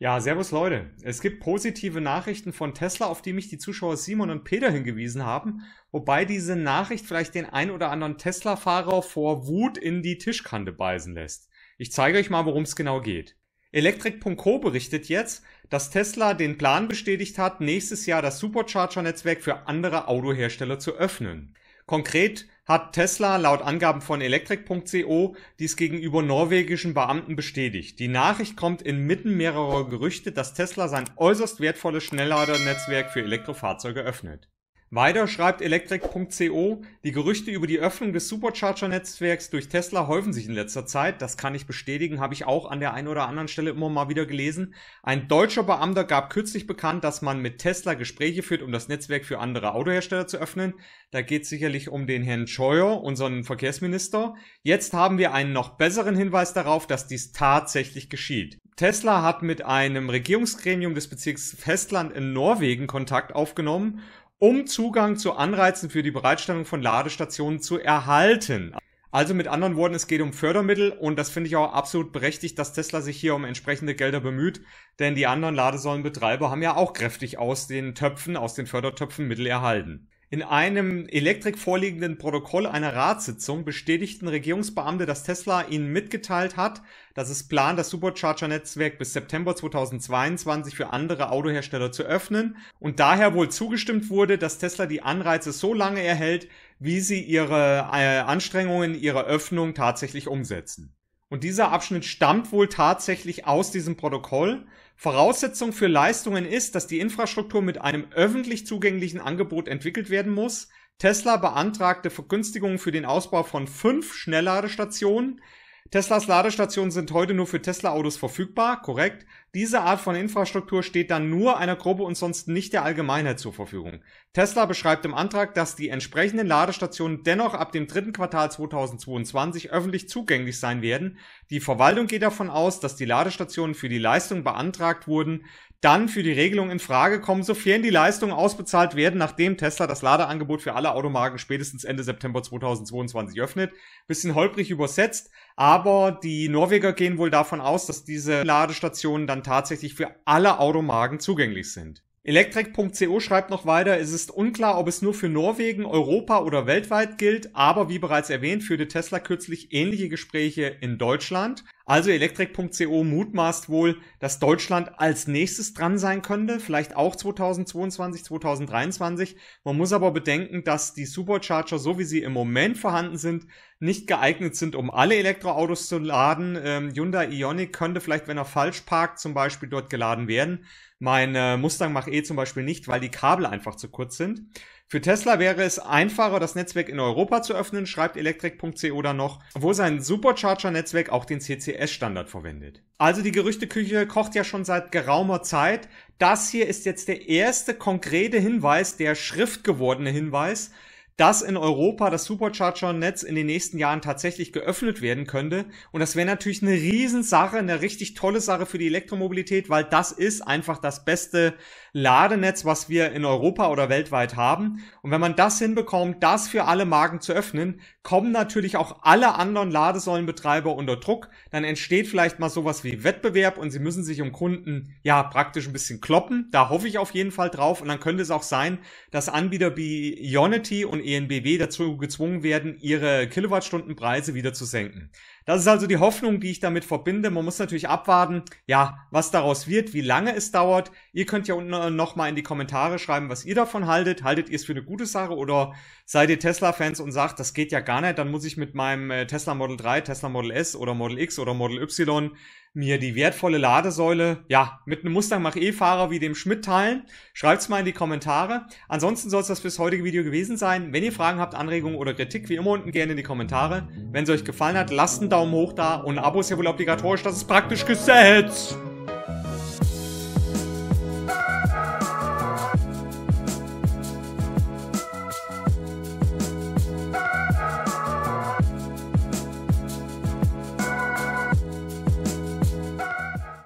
Ja, servus Leute. Es gibt positive Nachrichten von Tesla, auf die mich die Zuschauer Simon und Peter hingewiesen haben, wobei diese Nachricht vielleicht den ein oder anderen Tesla-Fahrer vor Wut in die Tischkante beißen lässt. Ich zeige euch mal, worum es genau geht. Electric.co berichtet jetzt, dass Tesla den Plan bestätigt hat, nächstes Jahr das Supercharger-Netzwerk für andere Autohersteller zu öffnen. Konkret hat Tesla laut Angaben von electric.co dies gegenüber norwegischen Beamten bestätigt. Die Nachricht kommt inmitten mehrerer Gerüchte, dass Tesla sein äußerst wertvolles Schnellladernetzwerk für Elektrofahrzeuge öffnet weiter schreibt electric.co, die Gerüchte über die Öffnung des Supercharger-Netzwerks durch Tesla häufen sich in letzter Zeit. Das kann ich bestätigen, habe ich auch an der einen oder anderen Stelle immer mal wieder gelesen. Ein deutscher Beamter gab kürzlich bekannt, dass man mit Tesla Gespräche führt, um das Netzwerk für andere Autohersteller zu öffnen. Da geht es sicherlich um den Herrn Scheuer, unseren Verkehrsminister. Jetzt haben wir einen noch besseren Hinweis darauf, dass dies tatsächlich geschieht. Tesla hat mit einem Regierungsgremium des Bezirks Festland in Norwegen Kontakt aufgenommen um Zugang zu Anreizen für die Bereitstellung von Ladestationen zu erhalten. Also mit anderen Worten, es geht um Fördermittel und das finde ich auch absolut berechtigt, dass Tesla sich hier um entsprechende Gelder bemüht, denn die anderen Ladesäulenbetreiber haben ja auch kräftig aus den Töpfen, aus den Fördertöpfen Mittel erhalten. In einem Elektrik vorliegenden Protokoll einer Ratssitzung bestätigten Regierungsbeamte, dass Tesla ihnen mitgeteilt hat, dass es plant, das Supercharger-Netzwerk bis September 2022 für andere Autohersteller zu öffnen und daher wohl zugestimmt wurde, dass Tesla die Anreize so lange erhält, wie sie ihre äh, Anstrengungen ihrer Öffnung tatsächlich umsetzen. Und dieser Abschnitt stammt wohl tatsächlich aus diesem Protokoll. Voraussetzung für Leistungen ist, dass die Infrastruktur mit einem öffentlich zugänglichen Angebot entwickelt werden muss. Tesla beantragte Vergünstigungen für den Ausbau von fünf Schnellladestationen. Teslas Ladestationen sind heute nur für Tesla-Autos verfügbar, korrekt. Diese Art von Infrastruktur steht dann nur einer Gruppe und sonst nicht der Allgemeinheit zur Verfügung. Tesla beschreibt im Antrag, dass die entsprechenden Ladestationen dennoch ab dem dritten Quartal 2022 öffentlich zugänglich sein werden. Die Verwaltung geht davon aus, dass die Ladestationen für die Leistung beantragt wurden, dann für die Regelung in Frage kommen, sofern die Leistungen ausbezahlt werden, nachdem Tesla das Ladeangebot für alle Automarken spätestens Ende September 2022 öffnet. Bisschen holprig übersetzt, aber die Norweger gehen wohl davon aus, dass diese Ladestationen dann tatsächlich für alle Automarken zugänglich sind. Electric.co schreibt noch weiter, es ist unklar, ob es nur für Norwegen, Europa oder weltweit gilt, aber wie bereits erwähnt, führte Tesla kürzlich ähnliche Gespräche in Deutschland. Also elektrik.co mutmaßt wohl, dass Deutschland als nächstes dran sein könnte, vielleicht auch 2022, 2023. Man muss aber bedenken, dass die Supercharger, so wie sie im Moment vorhanden sind, nicht geeignet sind, um alle Elektroautos zu laden. Ähm, Hyundai Ioniq könnte vielleicht, wenn er falsch parkt, zum Beispiel dort geladen werden. Mein äh, Mustang Mach-E zum Beispiel nicht, weil die Kabel einfach zu kurz sind. Für Tesla wäre es einfacher, das Netzwerk in Europa zu öffnen, schreibt electric.co dann noch, wo sein Supercharger-Netzwerk auch den CCS-Standard verwendet. Also die Gerüchteküche kocht ja schon seit geraumer Zeit. Das hier ist jetzt der erste konkrete Hinweis, der schriftgewordene Hinweis, dass in Europa das Supercharger-Netz in den nächsten Jahren tatsächlich geöffnet werden könnte. Und das wäre natürlich eine Riesensache, eine richtig tolle Sache für die Elektromobilität, weil das ist einfach das beste Ladenetz, was wir in Europa oder weltweit haben. Und wenn man das hinbekommt, das für alle Marken zu öffnen, kommen natürlich auch alle anderen Ladesäulenbetreiber unter Druck. Dann entsteht vielleicht mal sowas wie Wettbewerb und sie müssen sich um Kunden ja praktisch ein bisschen kloppen. Da hoffe ich auf jeden Fall drauf. Und dann könnte es auch sein, dass Anbieter wie Ionity und EnBW dazu gezwungen werden, ihre Kilowattstundenpreise wieder zu senken. Das ist also die Hoffnung, die ich damit verbinde. Man muss natürlich abwarten, ja, was daraus wird, wie lange es dauert. Ihr könnt ja unten äh, nochmal in die Kommentare schreiben, was ihr davon haltet. Haltet ihr es für eine gute Sache oder seid ihr Tesla-Fans und sagt, das geht ja gar nicht, dann muss ich mit meinem äh, Tesla Model 3, Tesla Model S oder Model X oder Model Y mir die wertvolle Ladesäule, ja, mit einem Mustang Mach-E-Fahrer wie dem Schmidt teilen. Schreibt es mal in die Kommentare. Ansonsten soll es das fürs heutige Video gewesen sein. Wenn ihr Fragen habt, Anregungen oder Kritik, wie immer unten gerne in die Kommentare. Wenn es euch gefallen hat, lasst einen Daumen hoch da und ein Abo ist ja wohl obligatorisch, das ist praktisch Gesetz.